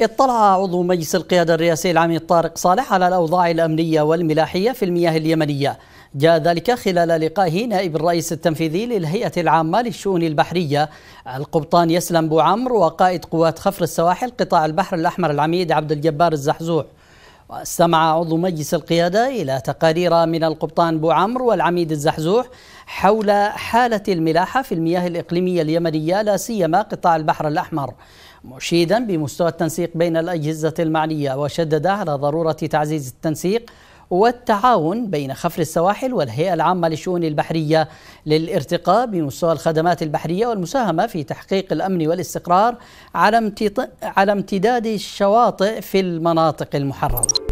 اطلع عضو مجلس القيادة الرئاسي العام طارق صالح على الأوضاع الأمنية والملاحية في المياه اليمنية جاء ذلك خلال لقائه نائب الرئيس التنفيذي للهيئة العامة للشؤون البحرية القبطان يسلم بو عمرو وقائد قوات خفر السواحل قطاع البحر الأحمر العميد عبد الجبار الزحزوح واستمع عضو مجلس القيادة إلى تقارير من القبطان بو عمر والعميد الزحزوح حول حالة الملاحة في المياه الإقليمية اليمنية لا سيما قطاع البحر الأحمر مشيدا بمستوى التنسيق بين الأجهزة المعنية وشدد على ضرورة تعزيز التنسيق والتعاون بين خفر السواحل والهيئة العامة للشؤون البحرية للارتقاء بمستوى الخدمات البحرية والمساهمة في تحقيق الأمن والاستقرار على امتداد الشواطئ في المناطق المحررة